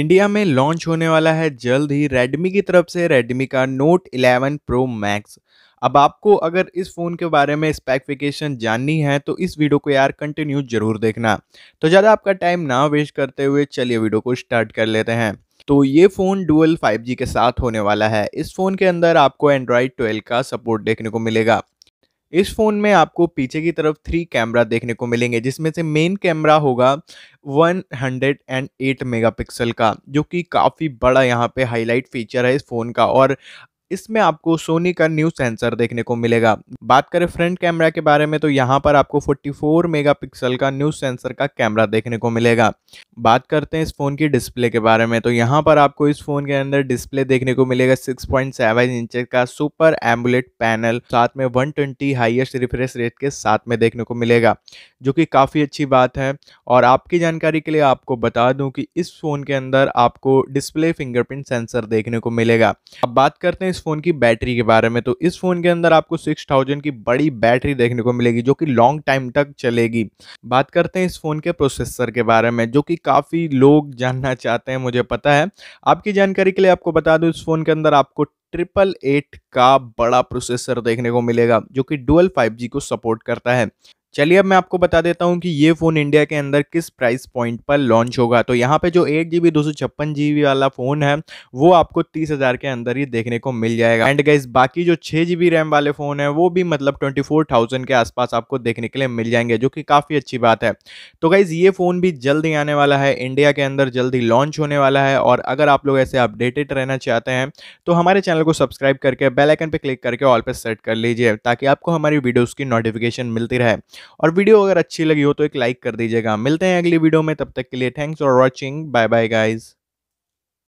India में launch होने वाला है जल्द ही रेडमी की तरफ से रेडमी का नोट 11 प्रो मैक्स अब आपको अगर इस फ़ोन के बारे में स्पेसिफिकेशन जाननी है तो इस वीडियो को यार कंटिन्यू जरूर देखना तो ज़्यादा आपका टाइम ना वेस्ट करते हुए चलिए वीडियो को स्टार्ट कर लेते हैं तो ये फ़ोन डुअल 5G के साथ होने वाला है इस फ़ोन के अंदर आपको एंड्रॉयड 12 का सपोर्ट देखने को मिलेगा इस फ़ोन में आपको पीछे की तरफ थ्री कैमरा देखने को मिलेंगे जिसमें से मेन कैमरा होगा 108 मेगापिक्सल का जो कि काफ़ी बड़ा यहाँ पे हाईलाइट फीचर है इस फ़ोन का और इसमें आपको सोनी का न्यू सेंसर देखने को मिलेगा बात करें फ्रंट कैमरा के बारे में तो यहाँ पर आपको 44 मेगापिक्सल का न्यू सेंसर का कैमरा देखने को मिलेगा बात करते हैं इस फ़ोन की डिस्प्ले के बारे में तो यहाँ पर आपको इस फ़ोन के अंदर डिस्प्ले देखने को मिलेगा 6.7 पॉइंट इंच का सुपर एम्बुलेट पैनल साथ में 120 ट्वेंटी हाइएस्ट रिफ्रेश रेट के साथ में देखने को मिलेगा जो कि काफ़ी अच्छी बात है और आपकी जानकारी के लिए आपको बता दूं कि इस फ़ोन के अंदर आपको डिस्प्ले फिंगरप्रिंट सेंसर देखने को मिलेगा अब बात करते हैं इस फ़ोन की बैटरी के बारे में तो इस फ़ोन के अंदर आपको सिक्स की बड़ी बैटरी देखने को मिलेगी जो कि लॉन्ग टाइम तक चलेगी बात करते हैं इस फ़ोन के प्रोसेसर के बारे में जो कि काफ़ी लोग जानना चाहते हैं मुझे पता है आपकी जानकारी के लिए आपको बता दूं इस फ़ोन के अंदर आपको ट्रिपल एट का बड़ा प्रोसेसर देखने को मिलेगा जो कि डुअल फाइव जी को सपोर्ट करता है चलिए अब मैं आपको बता देता हूँ कि ये फ़ोन इंडिया के अंदर किस प्राइस पॉइंट पर लॉन्च होगा तो यहाँ पे जो एट जी बी दो सौ छप्पन जी बी वाला फ़ोन है वो आपको तीस हज़ार के अंदर ही देखने को मिल जाएगा एंड गाइज बाकी जो छः जी बी रैम वाले फ़ोन है वो भी मतलब ट्वेंटी फोर थाउजेंड के आसपास आपको देखने के लिए मिल जाएंगे जो कि काफ़ी अच्छी बात है तो गाइज़ ये फ़ोन भी जल्द ही आने वाला है इंडिया के अंदर जल्द ही लॉन्च होने वाला है और अगर आप लोग ऐसे अपडेटेड रहना चाहते हैं तो हमारे चैनल को सब्सक्राइब करके बेलाइकन पर क्लिक करके ऑल पर सेट कर लीजिए ताकि आपको हमारी वीडियोज़ की नोटिफिकेशन मिलती रहे और वीडियो अगर अच्छी लगी हो तो एक लाइक कर दीजिएगा मिलते हैं अगली वीडियो में तब तक के लिए thanks for watching bye bye guys